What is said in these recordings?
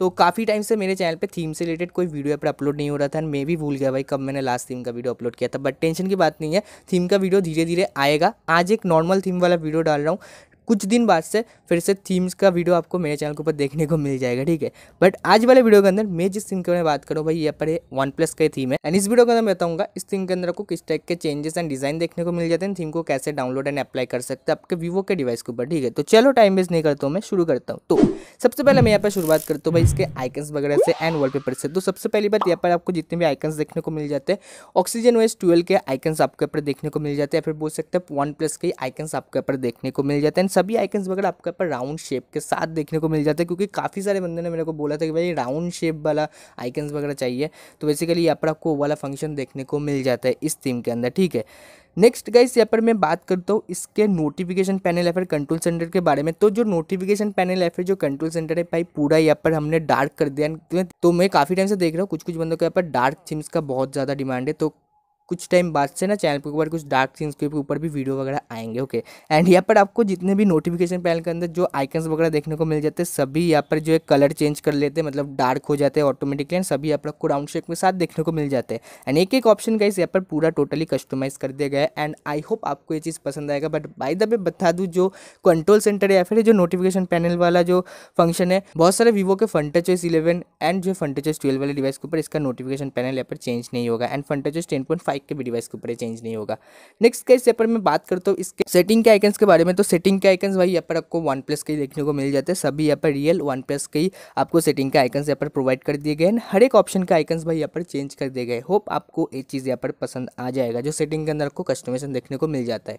तो काफ़ी टाइम से मेरे चैनल पे थीम से रिलेटेड कोई वीडियो पर अपलोड नहीं हो रहा था मैं भी भूल गया भाई कब मैंने लास्ट थीम का वीडियो अपलोड किया था बट टेंशन की बात नहीं है थीम का वीडियो धीरे धीरे आएगा आज एक नॉर्मल थीम वाला वीडियो डाल रहा हूँ कुछ दिन बाद से फिर से थीम्स का वीडियो आपको मेरे चैनल के ऊपर देखने को मिल जाएगा ठीक है बट आज वाले वीडियो के अंदर मैं जिस थीम के बारे में बात करूँ भाई यहाँ पर वन प्लस का थीम है एंड इस वीडियो के अंदर मैं बताऊँगा इस थीम के अंदर आपको किस टाइप के चेंजेस एंड डिजाइन देखने को मिल जाते हैं थीम को कैसे डाउनलोड एंड अप्लाई कर सकते हैं आपके वीवो के डिवाइस के ऊपर ठीक है तो चलो टाइम वेस्ट नहीं करता हूँ मैं शुरू करता हूँ तो सबसे पहले मैं यहाँ पर शुरुआत करता हूँ भाई इसके आइकन्स वगैरह से एंड वॉलपेपर से तो सबसे पहली बात यहाँ पर आपको जितने भी आइकन्स देखने को मिल जाते हैं ऑक्सीजन वेस्ट ट्वेल्व के आइकन्स आपके ऊपर देखने को मिल जाते हैं फिर बोल सकते हैं वन प्लस के आइकन्स आपके ऊपर देखने को मिल जाते हैं सभी आइकन्स वगैरह आपके पर राउंड शेप के साथ देखने को मिल जाते हैं क्योंकि काफ़ी सारे बंदे ने मेरे को बोला था कि भाई राउंड शेप वाला आइकन्स वगैरह चाहिए तो बेसिकली यहाँ पर आपको वाला फंक्शन देखने को मिल जाता है इस थीम के अंदर ठीक है नेक्स्ट गाइस यहाँ पर मैं बात करता हूँ इसके नोटिफिकेशन पैनल या फिर कंट्रोल सेंटर के बारे में तो जो नोटिफिकेशन पैनल या फिर जो कंट्रोल सेंटर है भाई पूरा यहाँ पर हमने डार्क कर दिया तो मैं काफ़ी टाइम से देख रहा हूँ कुछ कुछ बंदों के यहाँ पर डार्क थीम्स का बहुत ज़्यादा डिमांड है तो कुछ टाइम बाद से ना चैनल के ऊपर कुछ डार्क थीम्स के ऊपर भी वीडियो वगैरह आएंगे ओके एंड यहाँ पर आपको जितने भी नोटिफिकेशन पैनल के अंदर जो आइकन्स वगैरह देखने को मिल जाते हैं सभी यहाँ पर जो है कलर चेंज कर लेते हैं मतलब डार्क हो जाते हैं ऑटोमेटिकली एंड सभी यहाँ पर आपको राउंड शेप के साथ देखने को मिल जाते हैं एंड एक एक ऑप्शन का इस यहाँ पर पूरा टोटली कस्टमाइज कर दिया गया है एंड आई होप आपको ये चीज़ पसंद आएगा बट बाई द वे बता दूँ जो कंट्रोल सेंटर या फिर जो नोटिफिकेशन पैनल वाला जो फंक्शन है बहुत सारे वीवो के फंटेचेस इलेवन एंड जो फंटेचेस ट्वेल्व वाले डिवाइस के ऊपर इसका नोटिफिकेशन पैनल यहाँ पर चेंज नहीं होगा एंड फंटेचेस टेन पॉइंट फाइव माइक के भी डिवाइस के ऊपर चेंज नहीं होगा नेक्स्ट के यहाँ पर मैं बात करता हूँ इसके सेटिंग के आइकन्स के बारे में तो सेटिंग के आइकन्स भाई यहाँ पर आपको वन प्लस के देखने को मिल जाते हैं सभी यहाँ पर रियल वन प्लस के ही आपको सेटिंग के आइकन्स यहाँ पर प्रोवाइड कर दिए गए हर एक ऑप्शन के आइकन्स भाई यहाँ पर चेंज कर दिए गए होप आपको ये चीज़ यहाँ पर पसंद आ जाएगा जो सेटिंग के अंदर आपको कस्टमेशन देखने को मिल जाता है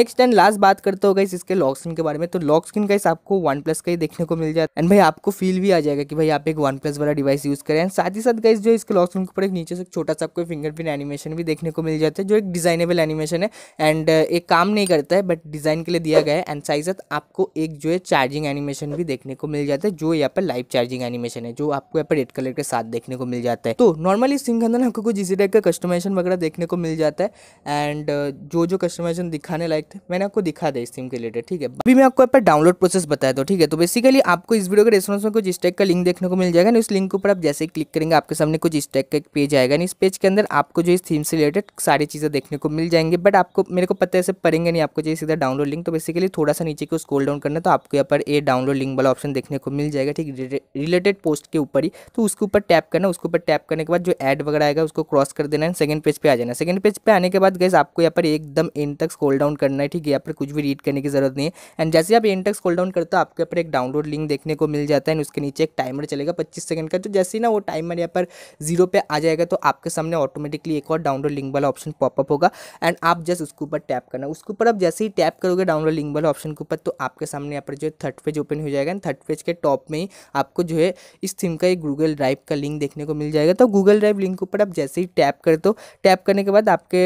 नेक्स्ट एंड लास्ट बात करते हो गई इसके लॉक स्क्रीन के बारे में तो लॉक स्क्रीन गाइस आपको वन प्लस का ही देखने को मिल जाता है एंड भाई आपको फील भी आ जाएगा कि भाई आप एक वन प्लस वाला डिवाइस यूज़ करें साथ ही साथ गई जो इसके लॉक स्क्रीन के ऊपर एक नीचे से छोटा सा आपको फिंगरप्रिंट एनिमेशन भी देखने देखने को मिल जाते हैं जो एक डिज़ाइनेबल एनिमेशन है एंड uh, एक काम नहीं करता है बट डिज़ाइन के लिए दिया गया है एंड साथ साथ आपको एक जो है चार्जिंग एनिमेशन भी देखने को मिल जाता है जो यहाँ पर लाइव चार्जिंग एनिमेशन है जो आपको यहाँ पर रेड कलर के साथ देखने को मिल जाता है तो नॉर्मली सिम खंदन आपको कुछ इसी टाइप का कस्टमाइजेशन वगैरह देखने को मिल जाता है एंड uh, जो जो कस्टमाइजेशन दिखाने लायक थे मैंने आपको दिखा दिया इस सिम के रिलेटेड ठीक है अभी मैं आपको यहाँ पर डाउनलोड प्रोसेस बताया तो ठीक है तो बेसिकली आपको इस वीडियो के रेस्पॉन्स में कुछ इस टाइप का लिंक देखने को मिल जाएगा ना उस लिंक के ऊपर आप जैसे क्लिक करेंगे आपके सामने कुछ इस टाइप का एक पेज आएगा ना इस पेज के अंदर आपको जो इस थीम से रिलेटेड सारी चीज़ें देखने को मिल जाएंगे बट आपको मेरे को पता है ऐसे पढ़ेंगे नहीं आपको चाहिए सीधा डाउनलोड लिंक तो बेसिकली थोड़ा सा नीचे को स्कोल डाउन करना तो आपको यहाँ पर ए डाउनलोड लिंक वाला ऑप्शन देखने को मिल जाएगा ठीक रिलेटेड पोस्ट के ऊपर ही तो उसके ऊपर टैप करना उसके ऊपर टैप करने के बाद जो एड वगैरह आएगा उसको क्रॉस कर देना है सेकंड पेज पर आ जाना सेकंड पेज पर आने के बाद गैस आपको यहाँ पर एकदम एंड तक स्कोल डाउन करना है ठीक है यहाँ पर कुछ भी रीड करने की जरूरत नहीं है एंड जैसे आप एंड तक स्कोल डाउन करते हो आपके ऊपर एक डाउनलोड लिंक देखने को मिल जाता है उसके नीचे एक टाइमर चलेगा पच्चीस सेकंड का तो जैसे ही ना वो टाइमर यहाँ पर जीरो पे आ जाएगा तो आपके सामने ऑटोमेटिकली एक और डाउनलोड डाउनलोड लिंक वाला ऑप्शन पॉपअप होगा एंड आप जस्ट उसके ऊपर टैप करना उसके ऊपर आप जैसे ही टैप करोगे डाउनलोड लिंक वाला ऑप्शन के ऊपर तो आपके सामने यहाँ पर जो है थर्ड पेज ओपन हो जाएगा एंड थर्ड पेज के टॉप में ही आपको जो है इस थीम का एक गूगल ड्राइव का लिंक देखने को मिल जाएगा तो गूगल ड्राइव लिंक के ऊपर आप जैसे ही टैप कर दो टैप करने के बाद आपके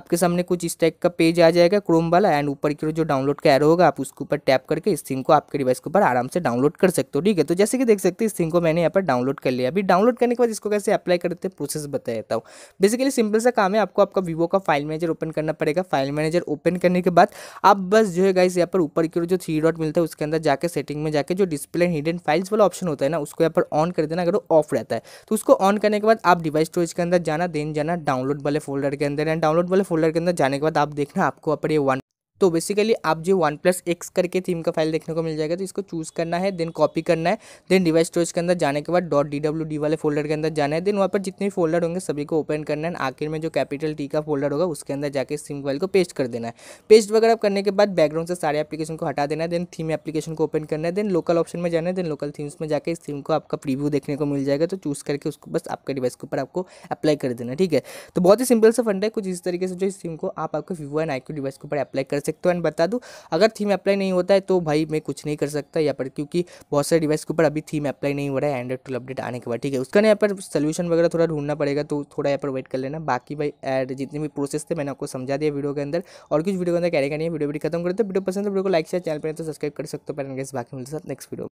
आपके सामने कुछ इस टाइप का पेज आ जाएगा क्रोम वाला एंड ऊपर की जो डाउनलोड का एरो होगा आप उसके ऊपर टैप करके इस थीम को आपके डिवाइस के ऊपर आराम से डाउनलोड कर सकते हो ठीक है तो जैसे कि देख सकते हैं इस थीम को मैंने यहाँ पर डाउनलोड कर लिया अभी डाउनलोड करने के बाद इसको कैसे अप्लाई करते हैं प्रोसेस बता देता हूँ बेसिकली सिंपल सिंपल सा काम है आपको आपका वीवो का फाइल मैनेजर ओपन करना पड़ेगा फाइल मैनेजर ओपन करने के बाद आप बस जो है गाइस यहाँ पर ऊपर की जो थ्री डॉट मिलता है उसके अंदर जाकर सेटिंग में जाकर जो डिस्प्ले हिडन फाइल्स वाला ऑप्शन होता है ना उसको यहाँ पर ऑन कर देना अगर वो ऑफ रहता है तो उसको ऑन करने के बाद आप डिवाइस स्टोरेज के अंदर जाना देन जाना डाउनलोड वाले फोल्डर के अंदर एंड डाउनलोड वाले फोल्डर के अंदर जाने के बाद आप देखना आपको वन तो बेसिकली आप जो वन प्लस एक्स करके थीम का फाइल देखने को मिल जाएगा तो इसको चूज़ करना है देन कॉपी करना है देन डिवाइस स्टोरेज के अंदर जाने के बाद डॉट डी डब्ल्यू डी वाले फोल्डर के अंदर जाना है देन वहाँ पर जितने भी फोल्डर होंगे सभी को ओपन करना है आखिर में जो कैपिटल टी का फोल्डर होगा उसके अंदर जाकर इस थीम फाइल को पेस्ट कर देना है पेस्ट वगैरह करने के बाद बैकग्राउंड से सारे एप्लीकेशन को हटा देना है देन थीम एप्लीकेशन को ओपन करना है देन लोकल ऑप्शन में जाना है देन लोकल थीम्स में जाकर इस थीम को आपका प्रीव्यू देखने को मिल जाएगा तो चूज़ करके उसको बस आपके डिवाइस के ऊपर आपको अप्लाई कर देना ठीक है तो बहुत ही सिंपल सा फंड है कुछ इस तरीके से जो इस थीम को आप आपके वीवो एंड आई डिवाइस के ऊपर अप्लाई कर सकते हो एंड बता दूँ अगर थीम अप्लाई नहीं होता है तो भाई मैं कुछ नहीं कर सकता यहाँ पर क्योंकि बहुत सारे डिवाइस के ऊपर अभी थीम अप्लाई नहीं हो रहा है एंड्रॉइड टूल अपडेट आने के बाद ठीक है उसका ना यहाँ पर सोल्यूशन वगैरह थोड़ा ढूंढना पड़ेगा तो थोड़ा यहाँ पर वेट कर लेना बाकी भाई एड जितने भी प्रोसेस थे मैंने आपको समझा दिया वीडियो के अंदर और कुछ वीडियो के अंदर कैरी करनी है वीडियो भी खत्म करते तो वीडियो पसंद तो वीडियो को लाइक शेयर चैनल पर तो सब्सक्राइब कर सकते हो पर बाकी मिलते नेक्स्ट वीडियो